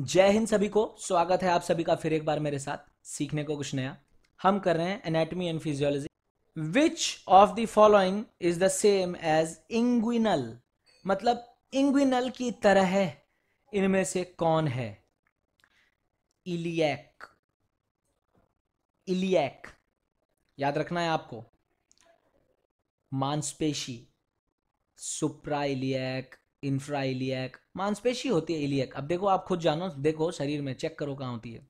जय हिंद सभी को स्वागत है आप सभी का फिर एक बार मेरे साथ सीखने को कुछ नया हम कर रहे हैं anatomy and physiology which of the following is the same as inguinal मतलब इंग्विनल की तरह है इनमें से कौन है इलियक इलियक याद रखना है आपको मांसपेशी सुप्रा इलियक इंफ्रा इलियक मांसपेशी होती है इलियक अब देखो आप खुद जानो देखो शरीर में चेक करो कहाँ होती है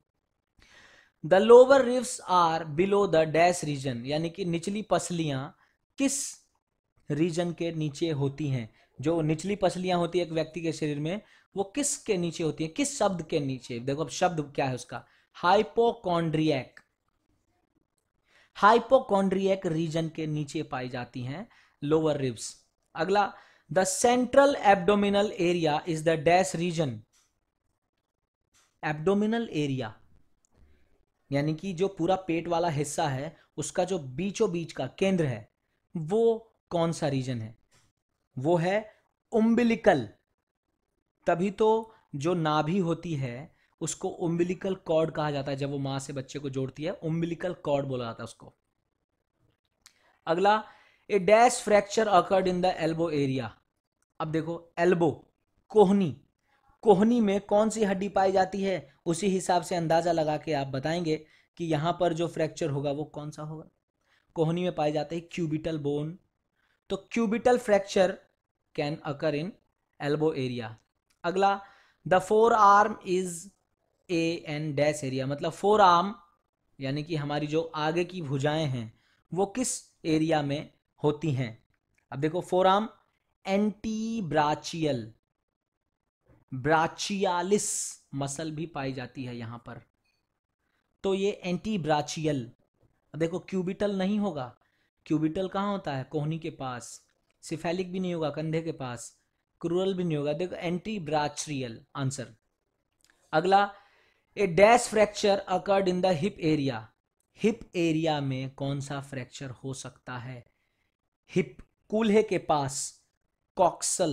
the lower ribs are below the dash region यानी कि निचली पसलियां किस रीजन के नीचे होती हैं जो निचली पसलियां होती है एक व्यक्ति के शरीर में वो किस के नीचे होती है किस शब्द के नीचे देखो अब शब्द क्या है उसका हाइपोकॉन्ड्रियक हाइपोकॉन्ड्रियक रीजन के नीचे पाई जाती हैं लोअर रिब्स अगला the central abdominal area is the dash region abdominal area यानी कि जो पूरा पेट वाला हिस्सा है उसका जो बीचों बीच का केंद्र है वो कौन सा रीजन है वो है उम्बिलिकल तभी तो जो नाभि होती है उसको उम्बिलिकल कॉर्ड कहा जाता है जब वो माँ से बच्चे को जोड़ती है उम्बिलिकल कॉर्ड बोला जाता है उसको अगला a dash fracture occurred in the elbow area अब देखो एल्बो कोहनी कोहनी में कौन सी हड्डी पाई जाती है उसी हिसाब से अंदाज़ा लगा के आप बताएंगे कि यहाँ पर जो फ्रैक्चर होगा वो कौन सा होगा कोहनी में पाए जाते हैं क्यूबिटल बोन तो cubital fracture can occur in elbow area अगला the forearm is a an dash area मतलब फोर आर्म यानी कि हमारी जो आगे की भुजाएं हैं वो किस एरिया में होती हैं अब देखो forearm antebrachial brachialis muscle भी पाई जाती है यहां पर तो ये एंटी ब्राचियल देखो क्यूबिटल नहीं होगा क्यूबिटल कहाँ होता है कोहनी के पास सिफेलिक भी नहीं होगा कंधे के पास क्रूरल भी नहीं होगा देखो एंटी ब्राचरियल आंसर अगला a dash fracture occurred in the hip area hip area में कौन सा फ्रैक्चर हो सकता है हिप कूल्हे के पास कॉक्सल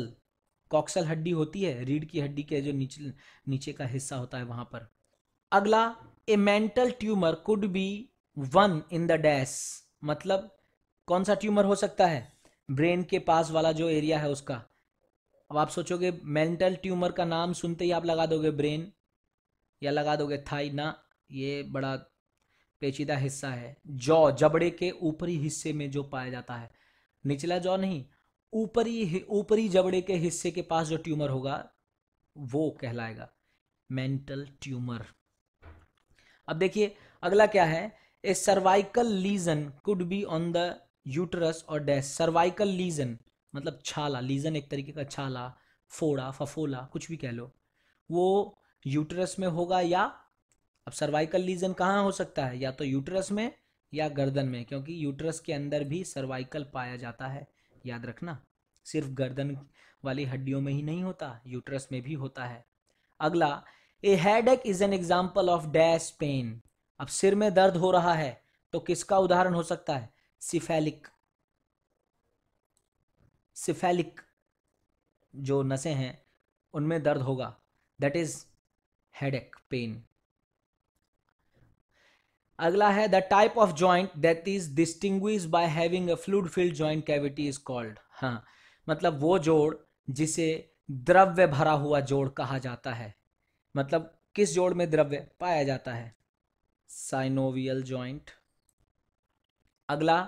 कॉक्सल हड्डी होती है रीढ़ की हड्डी के जो नीचे नीचे का हिस्सा होता है वहां पर अगला a mental tumour could be one in the dash मतलब कौन सा ट्यूमर हो सकता है ब्रेन के पास वाला जो एरिया है उसका अब आप सोचोगे मेंटल ट्यूमर का नाम सुनते ही आप लगा दोगे ब्रेन या लगा दोगे थाई ना ये बड़ा पेचीदा हिस्सा है जॉ जबड़े के ऊपरी हिस्से में जो पाया जाता है निचला जॉ नहीं ऊपरी ऊपरी जबड़े के हिस्से के पास जो ट्यूमर होगा वो कहलाएगा मेंटल ट्यूमर अब देखिए अगला क्या है a cervical lesion could be on the uterus और डैश सर्वाइकल लीजन मतलब छाला लीजन एक तरीके का छाला फोड़ा फफोला कुछ भी कह लो वो यूटरस में होगा या अब सर्वाइकल लीजन कहाँ हो सकता है या तो यूटरस में या गर्दन में क्योंकि यूटरस के अंदर भी सर्वाइकल पाया जाता है याद रखना सिर्फ गर्दन वाली हड्डियों में ही नहीं होता यूट्रस में भी होता है अगला a headache is an example of dash pain अब सिर में दर्द हो रहा है तो किसका उदाहरण हो सकता है सिफेलिक सिफेलिक जो नसें हैं उनमें दर्द होगा दैट इज हेडेक पेन अगला है the type of joint that is distinguished by having a fluid filled joint cavity is called हाँ मतलब वो जोड़ जिसे द्रव्य भरा हुआ जोड़ कहा जाता है मतलब किस जोड़ में द्रव्य पाया जाता है साइनोवियल जॉइंट अगला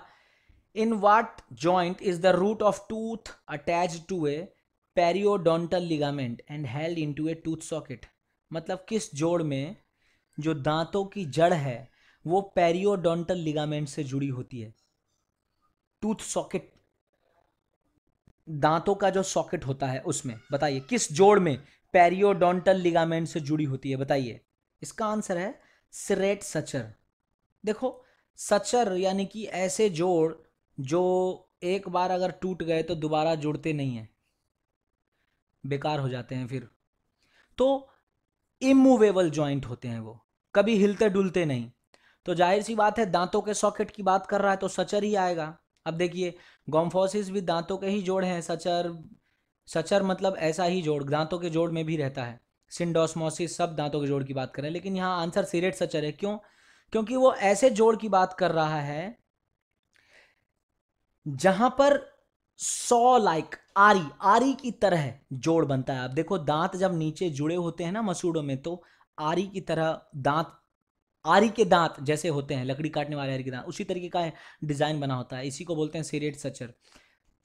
in what joint is the root of tooth attached to a periodontal ligament and held to a tooth socket मतलब किस जोड़ में जो दांतों की जड़ है वो पेरियोडोंटल लिगामेंट से जुड़ी होती है टूथ सॉकेट दांतों का जो सॉकेट होता है उसमें बताइए किस जोड़ में पेरियोडोंटल लिगामेंट से जुड़ी होती है बताइए इसका आंसर है सिरेट सचर देखो सचर यानी कि ऐसे जोड़ जो एक बार अगर टूट गए तो दोबारा जुड़ते नहीं हैं बेकार हो जाते हैं फिर तो इमूवेबल जॉइंट होते हैं वो कभी हिलते डुलते नहीं तो जाहिर सी बात है दांतों के सॉकेट की बात कर रहा है तो सचर ही आएगा अब देखिए गोम्फोसिस भी दांतों के ही जोड़ हैं सचर सचर मतलब ऐसा ही जोड़ दांतों के जोड़ में भी रहता है सिंडोसमोसिस सब दांतों के जोड़ की बात करें लेकिन यहाँ आंसर सीरेट सचर है क्यों क्योंकि वो ऐसे जोड़ की बात कर रहा है जहां पर सौ लाइक आरी आरी की तरह जोड़ बनता है आप देखो दांत जब नीचे जुड़े होते हैं ना मसूड़ों में तो आरी की तरह दांत आरी के दांत जैसे होते हैं लकड़ी काटने वाले आरी के दांत उसी तरीके का डिज़ाइन बना होता है इसी को बोलते हैं सीरेट सचर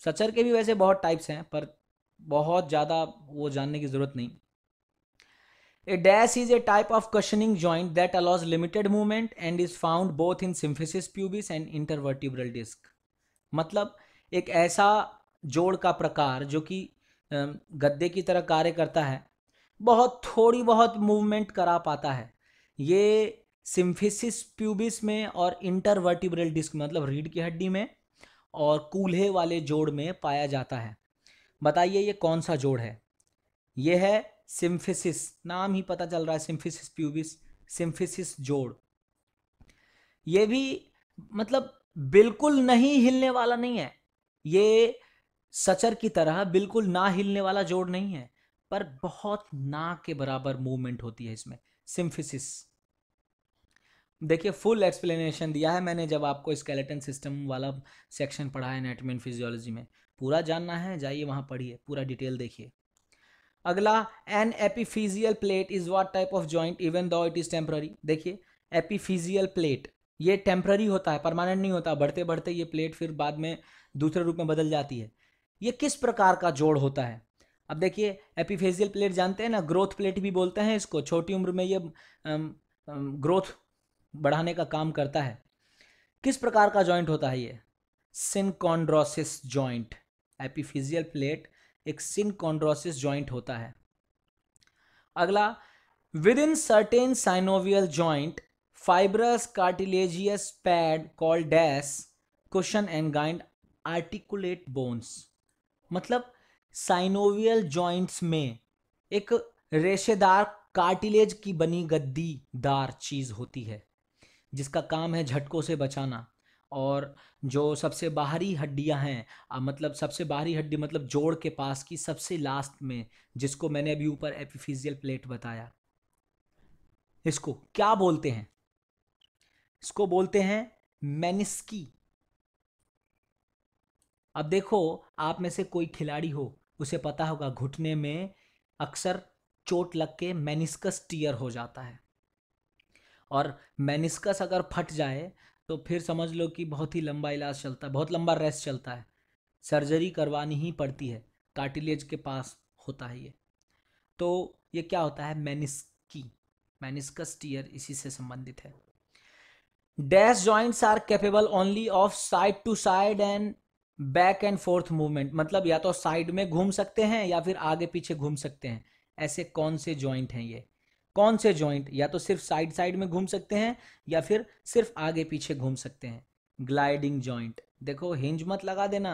सचर के भी वैसे बहुत टाइप्स हैं पर बहुत ज़्यादा वो जानने की ज़रूरत नहीं a dash is a type of questioning joint that allows limited movement and is found both in symphysis pubis and intervertebral disc मतलब एक ऐसा जोड़ का प्रकार जो कि गद्दे की तरह कार्य करता है बहुत थोड़ी बहुत मूवमेंट करा पाता है ये सिम्फिसिस प्यूबिस में और इंटरवर्टिब्रल डिस्क मतलब रीढ़ की हड्डी में और कूल्हे वाले जोड़ में पाया जाता है बताइए ये कौन सा जोड़ है ये है सिम्फिसिस नाम ही पता चल रहा है सिम्फिसिस प्यूबिस सिम्फिसिस जोड़ ये भी मतलब बिल्कुल नहीं हिलने वाला नहीं है ये सचर की तरह बिल्कुल ना हिलने वाला जोड़ नहीं है पर बहुत ना के बराबर मूवमेंट होती है इसमें सिम्फिसिस देखिए फुल एक्सप्लेनेशन दिया है मैंने जब आपको स्केलेटन सिस्टम वाला सेक्शन पढ़ा है एनाटमी एंड फिजियोलॉजी में पूरा जानना है जाइए वहाँ पढ़िए पूरा डिटेल देखिए अगला an epiphyseal plate is what type of joint even though it is temporary देखिए एपीफिजियल प्लेट ये टेम्प्ररी होता है परमानेंट नहीं होता बढ़ते बढ़ते ये प्लेट फिर बाद में दूसरे रूप में बदल जाती है ये किस प्रकार का जोड़ होता है अब देखिए एपीफेजियल प्लेट जानते हैं ना ग्रोथ प्लेट भी बोलते हैं इसको छोटी उम्र में ये ग्रोथ बढ़ाने का काम करता है किस प्रकार का जॉइंट होता है ये सिनकॉन्ड्रोसिस जॉइंट एपिफिजियल प्लेट एक सिनकॉन्ड्रोसिस जॉइंट होता है अगला within certain synovial joint fibrous cartilaginous pad call dash question and guide articulate bones मतलब साइनोवियल जॉइंट्स में एक रेशेदार कार्टिलेज की बनी गद्दीदार चीज होती है जिसका काम है झटकों से बचाना और जो सबसे बाहरी हड्डियां हैं मतलब सबसे बाहरी हड्डी मतलब जोड़ के पास की सबसे लास्ट में जिसको मैंने अभी ऊपर एपिफिजियल प्लेट बताया इसको क्या बोलते हैं इसको बोलते हैं मैनिस्की अब देखो आप में से कोई खिलाड़ी हो उसे पता होगा घुटने में अक्सर चोट लग के मैनिस्कस टीयर हो जाता है और मेनिस्कस अगर फट जाए तो फिर समझ लो कि बहुत ही लंबा इलाज चलता है बहुत लंबा रेस्ट चलता है सर्जरी करवानी ही पड़ती है कार्टिलेज के पास होता है ये तो ये क्या होता है मेनिस्की मेनिस्कस टीयर इसी से संबंधित है dash joints are capable only of side to side and back and forth movement मतलब या तो साइड में घूम सकते हैं या फिर आगे पीछे घूम सकते हैं ऐसे कौन से जॉइंट हैं ये कौन से जॉइंट या तो सिर्फ साइड साइड में घूम सकते हैं या फिर सिर्फ आगे पीछे घूम सकते हैं ग्लाइडिंग जॉइंट देखो हिंज मत लगा देना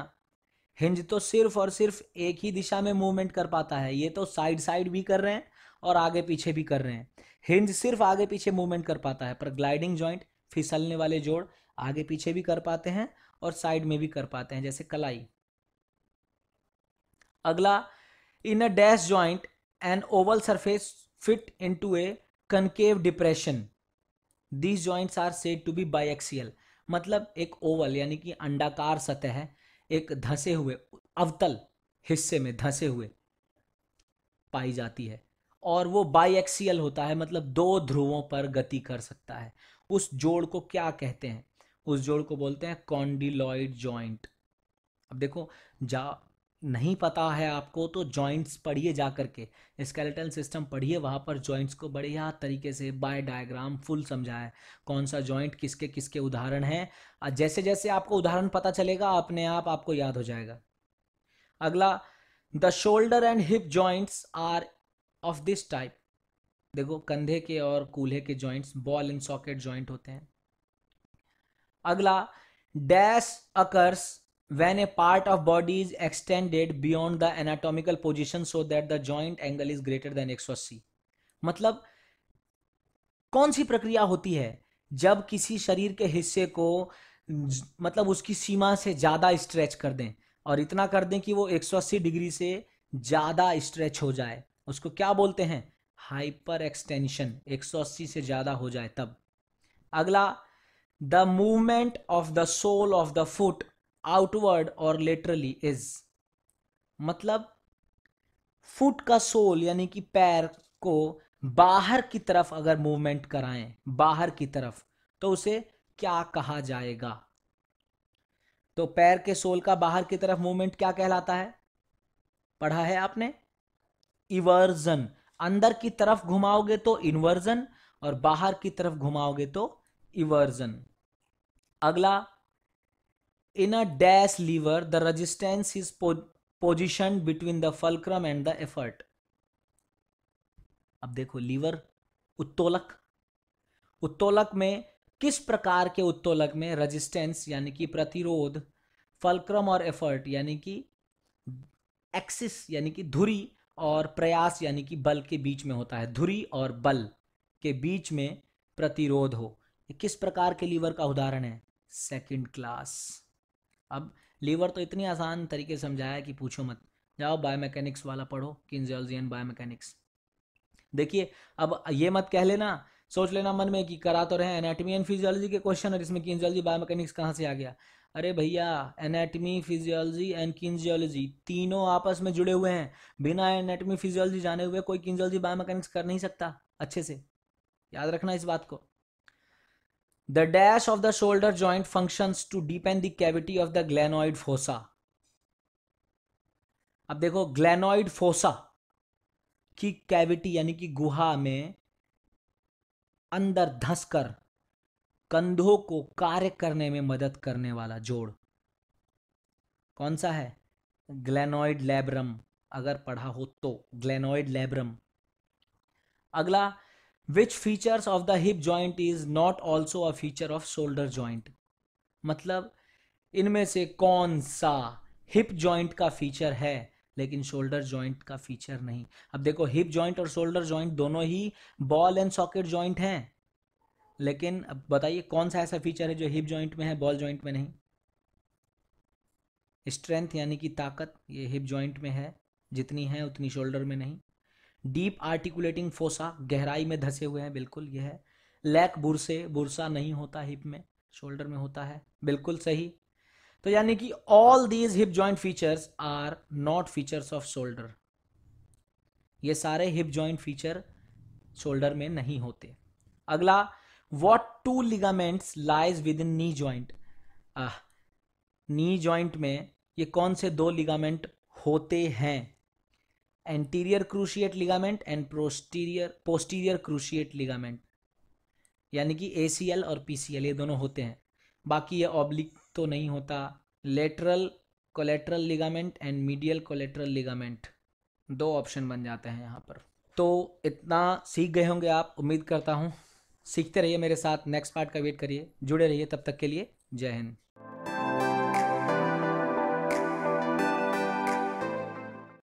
हिंज तो सिर्फ और सिर्फ एक ही दिशा में मूवमेंट कर पाता है ये तो साइड साइड भी कर रहे हैं और आगे पीछे भी कर रहे हैं हिंज सिर्फ आगे पीछे मूवमेंट कर पाता है पर ग्लाइडिंग ज्वाइंट फिसलने वाले जोड़ आगे पीछे भी कर पाते हैं और साइड में भी कर पाते हैं जैसे कलाई अगला in a dash joint an oval surface fit into a concave depression these joints are said to be biaxial मतलब एक ओवल यानी कि अंडाकार सतह एक धंसे हुए अवतल हिस्से में धसे हुए पाई जाती है और वो बाइएक्सियल होता है मतलब दो ध्रुवों पर गति कर सकता है उस जोड़ को क्या कहते हैं उस जोड़ को बोलते हैं कॉन्डिलॉइड जॉइंट अब देखो जा नहीं पता है आपको तो जॉइंट्स पढ़िए जा करके स्केलेटल सिस्टम पढ़िए वहाँ पर जॉइंट्स को बढ़िया तरीके से बाय डायग्राम फुल समझा है कौन सा जॉइंट किसके किसके उदाहरण हैं जैसे जैसे आपको उदाहरण पता चलेगा अपने आप आपको याद हो जाएगा अगला the shoulder and hip joints are of this type देखो कंधे के और कूल्हे के joints ball and socket joint होते हैं अगला dash occurs when a part of body is extended beyond the anatomical position so that the joint angle is greater than 180 मतलब कौन सी प्रक्रिया होती है जब किसी शरीर के हिस्से को मतलब उसकी सीमा से ज़्यादा स्ट्रेच कर दें और इतना कर दें कि वो 180 डिग्री से ज़्यादा स्ट्रेच हो जाए उसको क्या बोलते हैं हाइपर एक्सटेंशन 180 से ज़्यादा हो जाए तब अगला the movement of the sole of the foot outward और लेटरली इज मतलब फुट का सोल यानी कि पैर को बाहर की तरफ अगर मूवमेंट कराएं बाहर की तरफ तो उसे क्या कहा जाएगा तो पैर के सोल का बाहर की तरफ मूवमेंट क्या कहलाता है पढ़ा है आपने इवर्जन अंदर की तरफ घुमाओगे तो इन्वर्जन और बाहर की तरफ घुमाओगे तो इवर्जन अगला in a dash lever the resistance is position between the fulcrum and the effort अब देखो लीवर उत्तोलक उत्तोलक में किस प्रकार के उत्तोलक में रजिस्टेंस यानी कि प्रतिरोध फलक्रम और एफर्ट यानी कि एक्सिस यानी कि धुरी और प्रयास यानी कि बल के बीच में होता है धुरी और बल के बीच में प्रतिरोध हो किस प्रकार के लीवर का उदाहरण है सेकंड क्लास अब लीवर तो इतनी आसान तरीके से समझाया कि पूछो मत जाओ बायोमैकेनिक्स वाला पढ़ो किन्जियोलॉजी एंड बायोमेकेनिक्स देखिए अब ये मत कह लेना सोच लेना मन में कि करा तो रहे एनाटमी एंड फिजियोलॉजी के क्वेश्चन और इसमें किन्जियोलॉजी बायोमैकेनिक्स कहाँ से आ गया अरे भैया एनाटमी फिजियोलॉजी एंड किन्जियोलॉजी तीनों आपस में जुड़े हुए हैं बिना एनाटमी फिजियोलॉजी जाने हुए कोई किन्जियोलॉजी बायोमैकेनिक्स कर नहीं सकता अच्छे से याद रखना इस बात को The dash of the shoulder joint functions to deepen the cavity of the glenoid fossa. अब देखो ग्लेनोइड फोसा की कैविटी यानी कि गुहा में अंदर धंसकर कंधों को कार्य करने में मदद करने वाला जोड़ कौन सा है ग्लेनोइड लैब्रम अगर पढ़ा हो तो ग्लेनोइड लैब्रम अगला which features of the hip joint is not also a feature of shoulder joint मतलब इनमें से कौन सा हिप जॉइंट का फीचर है लेकिन शोल्डर ज्वाइंट का फीचर नहीं अब देखो हिप जॉइंट और शोल्डर ज्वाइंट दोनों ही बॉल एंड सॉकेट ज्वाइंट हैं लेकिन अब बताइए कौन सा ऐसा फीचर है जो हिप जॉइंट में है बॉल ज्वाइंट में नहीं स्ट्रेंथ यानी कि ताकत ये हिप ज्वाइंट में है जितनी है उतनी शोल्डर में नहीं डीप आर्टिकुलेटिंग फोसा गहराई में धसे हुए हैं बिल्कुल यह है लैक बुरसे बुरसा नहीं होता हिप में शोल्डर में होता है बिल्कुल सही तो यानी कि all these hip joint features are not features of shoulder ये सारे हिप ज्वाइंट फीचर शोल्डर में नहीं होते अगला what two ligaments lies within knee joint knee joint में ये कौन से दो लिगामेंट होते हैं anterior cruciate ligament and posterior posterior cruciate ligament यानी कि एल और एल ये दोनों होते हैं बाकी ये ऑब्लिक तो नहीं होता lateral collateral ligament and medial collateral ligament दो ऑप्शन बन जाते हैं यहाँ पर तो इतना सीख गए होंगे आप उम्मीद करता हूँ सीखते रहिए मेरे साथ नेक्स्ट पार्ट का वेट करिए जुड़े रहिए तब तक के लिए जय हिंद